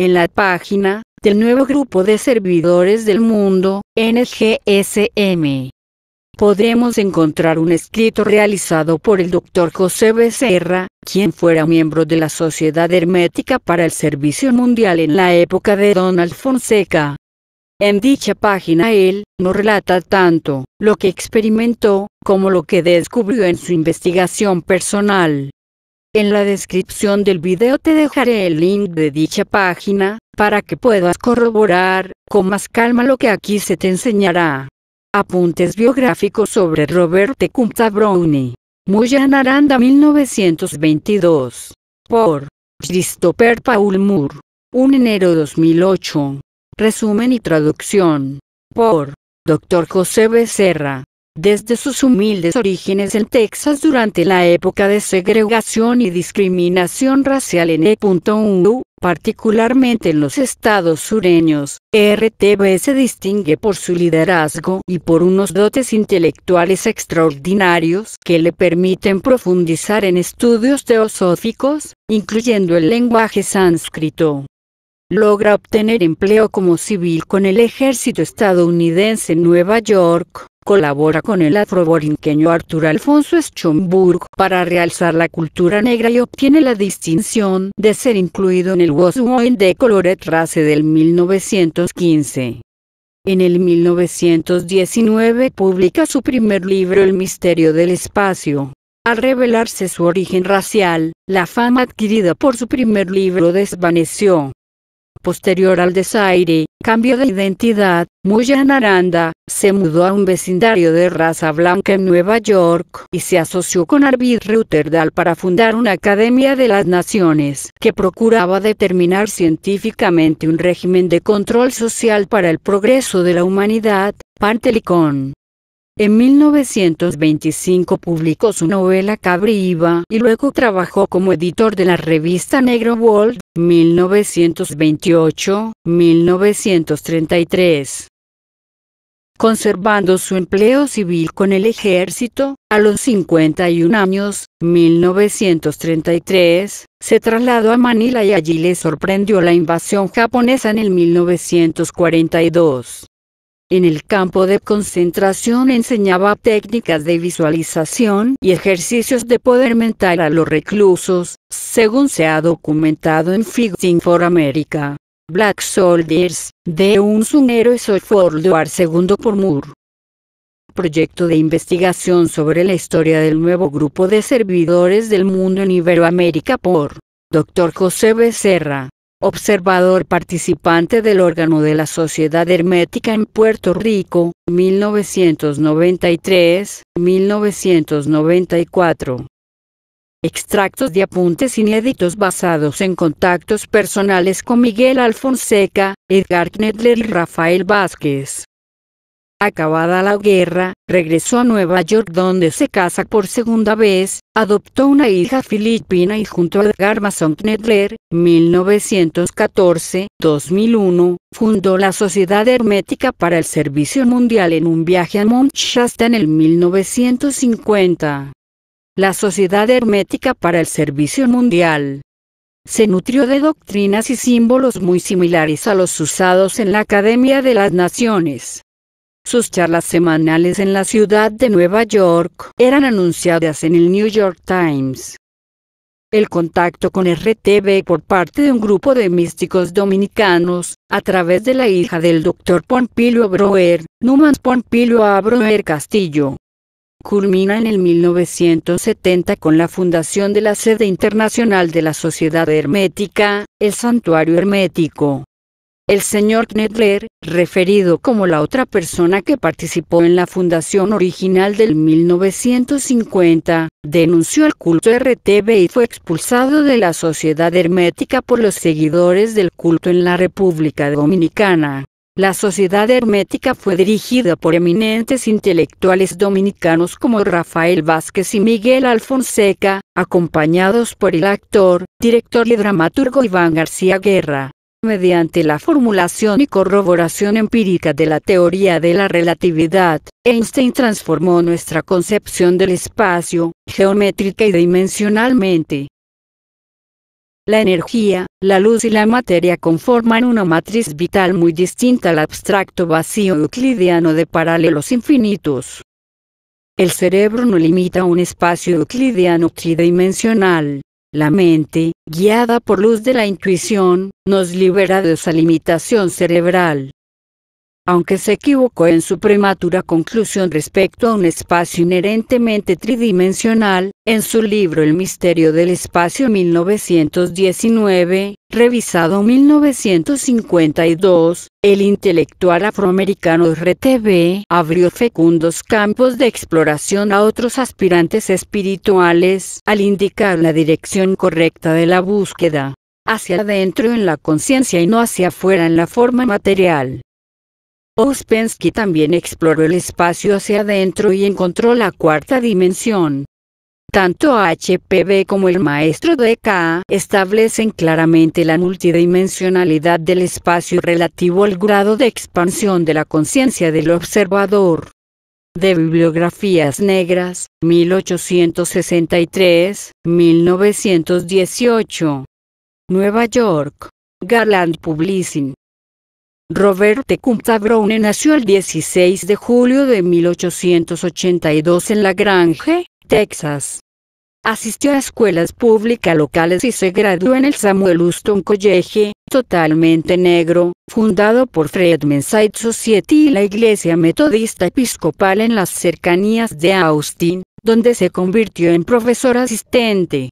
en la página del nuevo grupo de servidores del mundo, NGSM. Podremos encontrar un escrito realizado por el Dr. José Becerra, quien fuera miembro de la Sociedad Hermética para el Servicio Mundial en la época de Donald Fonseca. En dicha página él nos relata tanto lo que experimentó como lo que descubrió en su investigación personal. En la descripción del video te dejaré el link de dicha página, para que puedas corroborar, con más calma lo que aquí se te enseñará. Apuntes biográficos sobre Robert Tecumseh Brownie. Muyan Aranda 1922. Por Christopher Paul Moore. 1 enero 2008. Resumen y traducción. Por Dr. José Becerra. Desde sus humildes orígenes en Texas durante la época de segregación y discriminación racial en E.U., particularmente en los estados sureños, RTB se distingue por su liderazgo y por unos dotes intelectuales extraordinarios que le permiten profundizar en estudios teosóficos, incluyendo el lenguaje sánscrito logra obtener empleo como civil con el ejército estadounidense en Nueva York. Colabora con el afroborinqueño Arthur Alfonso Schomburg para realzar la cultura negra y obtiene la distinción de ser incluido en el Washington de Colored Race del 1915. En el 1919 publica su primer libro El misterio del espacio. Al revelarse su origen racial, la fama adquirida por su primer libro desvaneció. Posterior al desaire, cambio de identidad, Muyan Aranda, se mudó a un vecindario de raza blanca en Nueva York y se asoció con Arvid Reuterdal para fundar una Academia de las Naciones que procuraba determinar científicamente un régimen de control social para el progreso de la humanidad, Pantelicón. En 1925 publicó su novela Cabriva y luego trabajó como editor de la revista Negro World 1928-1933. Conservando su empleo civil con el ejército, a los 51 años, 1933, se trasladó a Manila y allí le sorprendió la invasión japonesa en el 1942. En el campo de concentración enseñaba técnicas de visualización y ejercicios de poder mental a los reclusos, según se ha documentado en Fighting for America. Black Soldiers, de un sunero soy for War segundo por Moore. Proyecto de investigación sobre la historia del nuevo grupo de servidores del mundo en Iberoamérica por Dr. José Becerra observador participante del órgano de la Sociedad Hermética en Puerto Rico, 1993-1994. Extractos de apuntes inéditos basados en contactos personales con Miguel Alfonseca, Edgar Knedler y Rafael Vázquez. Acabada la guerra, regresó a Nueva York donde se casa por segunda vez, adoptó una hija filipina y junto a Edgar Mason Knedler, 1914-2001, fundó la Sociedad Hermética para el Servicio Mundial en un viaje a Mount Shasta en el 1950. La Sociedad Hermética para el Servicio Mundial se nutrió de doctrinas y símbolos muy similares a los usados en la Academia de las Naciones. Sus charlas semanales en la ciudad de Nueva York eran anunciadas en el New York Times. El contacto con RTV por parte de un grupo de místicos dominicanos, a través de la hija del doctor Pompilio Broer, Numan Pompilio A. Broer Castillo, culmina en el 1970 con la fundación de la sede internacional de la Sociedad Hermética, el Santuario Hermético. El señor Knedler, referido como la otra persona que participó en la fundación original del 1950, denunció el culto RTV y fue expulsado de la sociedad hermética por los seguidores del culto en la República Dominicana. La sociedad hermética fue dirigida por eminentes intelectuales dominicanos como Rafael Vázquez y Miguel Alfonseca, acompañados por el actor, director y dramaturgo Iván García Guerra. Mediante la formulación y corroboración empírica de la teoría de la relatividad, Einstein transformó nuestra concepción del espacio, geométrica y dimensionalmente. La energía, la luz y la materia conforman una matriz vital muy distinta al abstracto vacío euclidiano de paralelos infinitos. El cerebro no limita un espacio euclidiano tridimensional, la mente, guiada por luz de la intuición, nos libera de esa limitación cerebral aunque se equivocó en su prematura conclusión respecto a un espacio inherentemente tridimensional, en su libro El misterio del espacio 1919, revisado 1952, el intelectual afroamericano RTV abrió fecundos campos de exploración a otros aspirantes espirituales al indicar la dirección correcta de la búsqueda, hacia adentro en la conciencia y no hacia afuera en la forma material. Ouspensky también exploró el espacio hacia adentro y encontró la cuarta dimensión. Tanto HPB como el maestro de DK establecen claramente la multidimensionalidad del espacio relativo al grado de expansión de la conciencia del observador. De Bibliografías Negras, 1863, 1918. Nueva York. Garland Publishing. Robert Tecumseh Brown nació el 16 de julio de 1882 en La Grange, Texas. Asistió a escuelas públicas locales y se graduó en el Samuel Houston College, totalmente negro, fundado por Fredman Side Society y la Iglesia Metodista Episcopal en las cercanías de Austin, donde se convirtió en profesor asistente.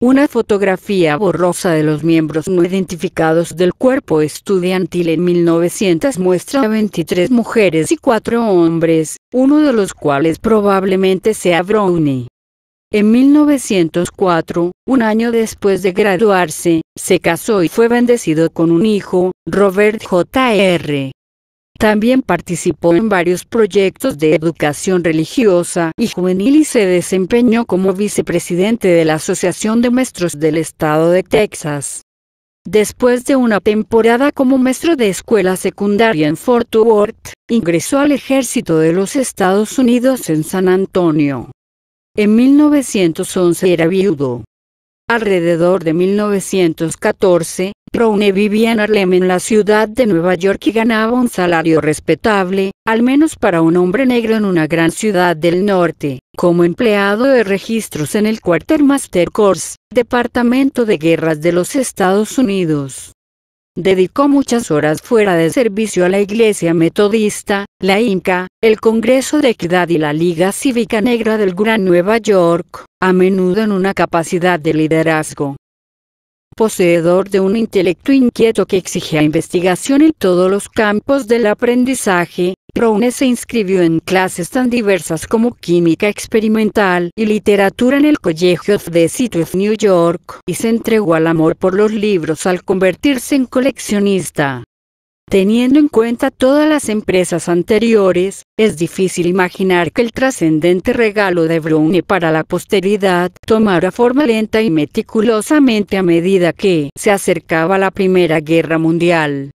Una fotografía borrosa de los miembros no identificados del cuerpo estudiantil en 1900 muestra a 23 mujeres y 4 hombres, uno de los cuales probablemente sea Brownie. En 1904, un año después de graduarse, se casó y fue bendecido con un hijo, Robert J.R. También participó en varios proyectos de educación religiosa y juvenil y se desempeñó como vicepresidente de la Asociación de Maestros del Estado de Texas. Después de una temporada como maestro de escuela secundaria en Fort Worth, ingresó al ejército de los Estados Unidos en San Antonio. En 1911 era viudo. Alrededor de 1914, Brown vivía en Harlem en la ciudad de Nueva York y ganaba un salario respetable, al menos para un hombre negro en una gran ciudad del norte, como empleado de registros en el Quartermaster Corps, Departamento de Guerras de los Estados Unidos. Dedicó muchas horas fuera de servicio a la Iglesia Metodista, la INCA, el Congreso de Equidad y la Liga Cívica Negra del Gran Nueva York, a menudo en una capacidad de liderazgo poseedor de un intelecto inquieto que exigía investigación en todos los campos del aprendizaje, Browne se inscribió en clases tan diversas como química experimental y literatura en el Colegio de the City of New York, y se entregó al amor por los libros al convertirse en coleccionista. Teniendo en cuenta todas las empresas anteriores, es difícil imaginar que el trascendente regalo de Brune para la posteridad tomara forma lenta y meticulosamente a medida que se acercaba la Primera Guerra Mundial.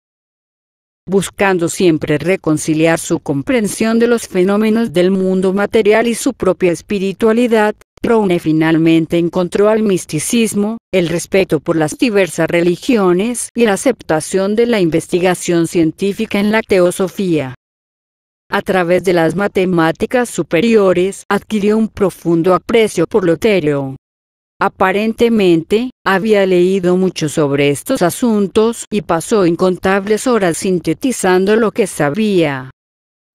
Buscando siempre reconciliar su comprensión de los fenómenos del mundo material y su propia espiritualidad, Prone finalmente encontró al misticismo, el respeto por las diversas religiones y la aceptación de la investigación científica en la teosofía. A través de las matemáticas superiores adquirió un profundo aprecio por lo Aparentemente, había leído mucho sobre estos asuntos y pasó incontables horas sintetizando lo que sabía.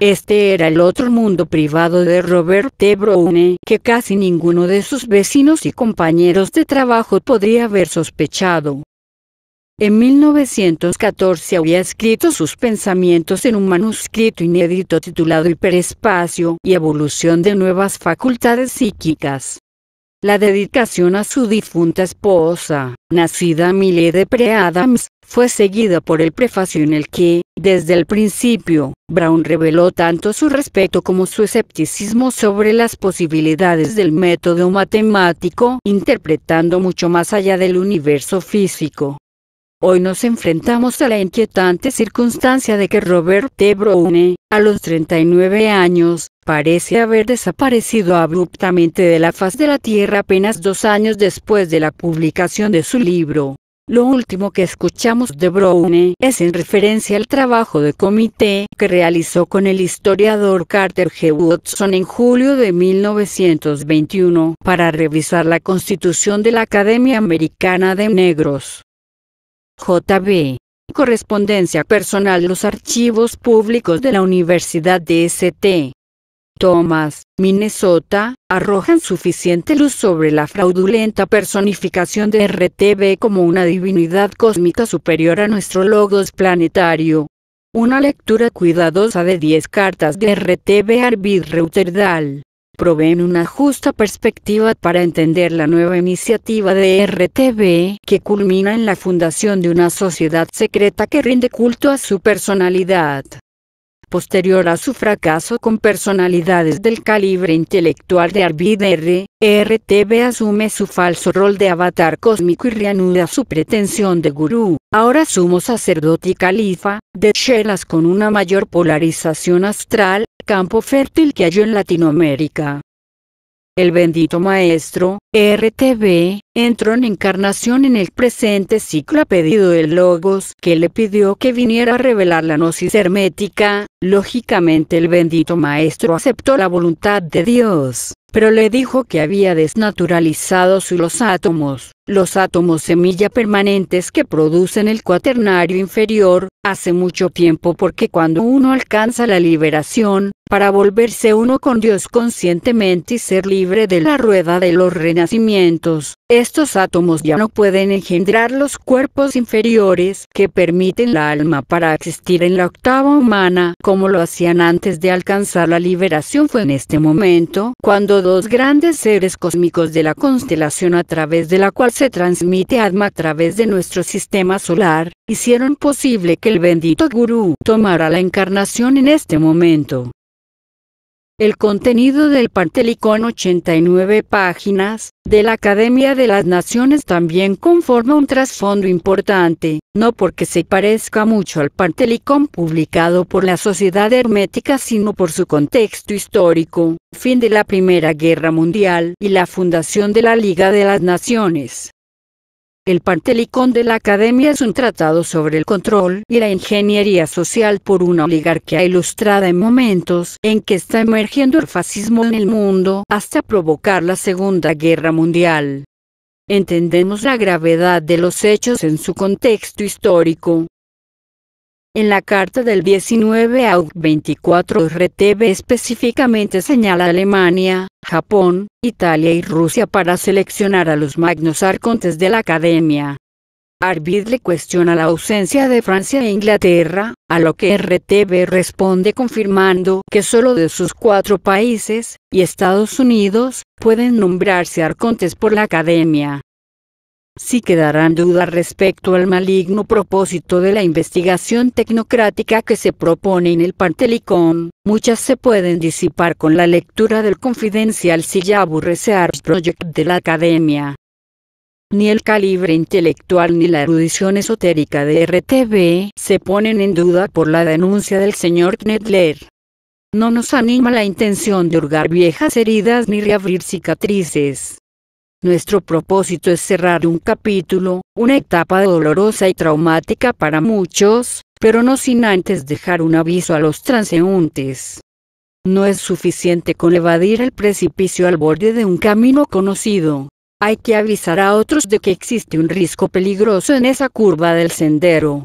Este era el otro mundo privado de Robert T. Browne, que casi ninguno de sus vecinos y compañeros de trabajo podría haber sospechado. En 1914 había escrito sus pensamientos en un manuscrito inédito titulado Hiperespacio y Evolución de Nuevas Facultades Psíquicas. La dedicación a su difunta esposa, nacida Millie de Pre-Adams, fue seguida por el prefacio en el que, desde el principio, Brown reveló tanto su respeto como su escepticismo sobre las posibilidades del método matemático, interpretando mucho más allá del universo físico, Hoy nos enfrentamos a la inquietante circunstancia de que Robert T. Browne, a los 39 años, parece haber desaparecido abruptamente de la faz de la Tierra apenas dos años después de la publicación de su libro. Lo último que escuchamos de Browne es en referencia al trabajo de comité que realizó con el historiador Carter G. Watson en julio de 1921 para revisar la constitución de la Academia Americana de Negros. JB. Correspondencia personal Los archivos públicos de la Universidad de St. Thomas, Minnesota, arrojan suficiente luz sobre la fraudulenta personificación de RTB como una divinidad cósmica superior a nuestro logos planetario. Una lectura cuidadosa de 10 cartas de RTB Arvid Reuterdal proveen una justa perspectiva para entender la nueva iniciativa de RTB, que culmina en la fundación de una sociedad secreta que rinde culto a su personalidad posterior a su fracaso con personalidades del calibre intelectual de R, RTV asume su falso rol de avatar cósmico y reanuda su pretensión de gurú, ahora sumo sacerdote y califa, de Shelas con una mayor polarización astral, campo fértil que halló en Latinoamérica el bendito maestro, RTB, entró en encarnación en el presente ciclo a pedido del Logos que le pidió que viniera a revelar la gnosis hermética, lógicamente el bendito maestro aceptó la voluntad de Dios, pero le dijo que había desnaturalizado sus los átomos, los átomos semilla permanentes que producen el cuaternario inferior, hace mucho tiempo porque cuando uno alcanza la liberación, para volverse uno con Dios conscientemente y ser libre de la rueda de los renacimientos, estos átomos ya no pueden engendrar los cuerpos inferiores que permiten la alma para existir en la octava humana como lo hacían antes de alcanzar la liberación. Fue en este momento cuando dos grandes seres cósmicos de la constelación a través de la cual se transmite Atma a través de nuestro sistema solar, hicieron posible que el bendito Gurú tomara la encarnación en este momento. El contenido del Pantelicón 89 páginas de la Academia de las Naciones también conforma un trasfondo importante, no porque se parezca mucho al Pantelicón publicado por la Sociedad Hermética sino por su contexto histórico, fin de la Primera Guerra Mundial y la fundación de la Liga de las Naciones. El Pantelicón de la Academia es un tratado sobre el control y la ingeniería social por una oligarquía ilustrada en momentos en que está emergiendo el fascismo en el mundo hasta provocar la Segunda Guerra Mundial. Entendemos la gravedad de los hechos en su contexto histórico, en la carta del 19 AUG 24 RTB específicamente señala Alemania, Japón, Italia y Rusia para seleccionar a los magnos arcontes de la academia. Arvid le cuestiona la ausencia de Francia e Inglaterra, a lo que RTV responde confirmando que solo de sus cuatro países, y Estados Unidos, pueden nombrarse arcontes por la academia si quedarán dudas respecto al maligno propósito de la investigación tecnocrática que se propone en el Pantelicón, muchas se pueden disipar con la lectura del confidencial ya aburrece Arts Project de la Academia. Ni el calibre intelectual ni la erudición esotérica de RTV se ponen en duda por la denuncia del señor Knedler. No nos anima la intención de hurgar viejas heridas ni reabrir cicatrices. Nuestro propósito es cerrar un capítulo, una etapa dolorosa y traumática para muchos, pero no sin antes dejar un aviso a los transeúntes. No es suficiente con evadir el precipicio al borde de un camino conocido. Hay que avisar a otros de que existe un riesgo peligroso en esa curva del sendero.